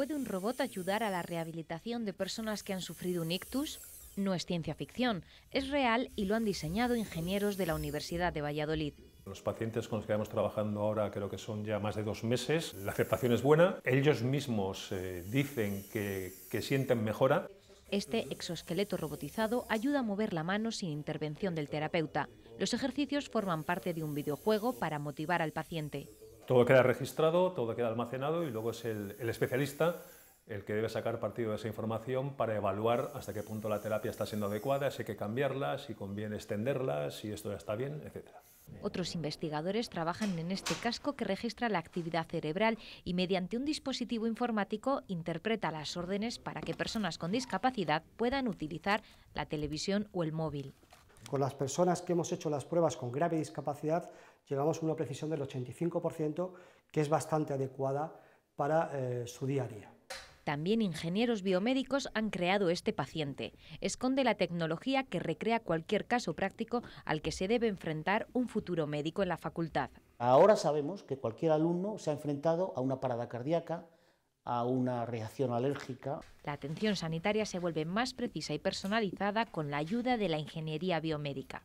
¿Puede un robot ayudar a la rehabilitación de personas que han sufrido un ictus? No es ciencia ficción, es real y lo han diseñado ingenieros de la Universidad de Valladolid. Los pacientes con los que estamos trabajando ahora creo que son ya más de dos meses, la aceptación es buena, ellos mismos eh, dicen que, que sienten mejora. Este exoesqueleto robotizado ayuda a mover la mano sin intervención del terapeuta. Los ejercicios forman parte de un videojuego para motivar al paciente. Todo queda registrado, todo queda almacenado y luego es el, especialista el que debe sacar partido de esa información para evaluar hasta qué punto la terapia está siendo adecuada, si hay que cambiarla, si conviene extenderla, si esto ya está bien, etc. Otros investigadores trabajan en este casco que registra la actividad cerebral y mediante un dispositivo informático interpreta las órdenes para que personas con discapacidad puedan utilizar la televisión o el móvil. Con las personas que hemos hecho las pruebas con grave discapacidad, llegamos a una precisión del 85%, que es bastante adecuada para eh, su día a día. También ingenieros biomédicos han creado este paciente. Esconde la tecnología que recrea cualquier caso práctico al que se debe enfrentar un futuro médico en la facultad. Ahora sabemos que cualquier alumno se ha enfrentado a una parada cardíaca, a una reacción alérgica. La atención sanitaria se vuelve más precisa y personalizada con la ayuda de la ingeniería biomédica.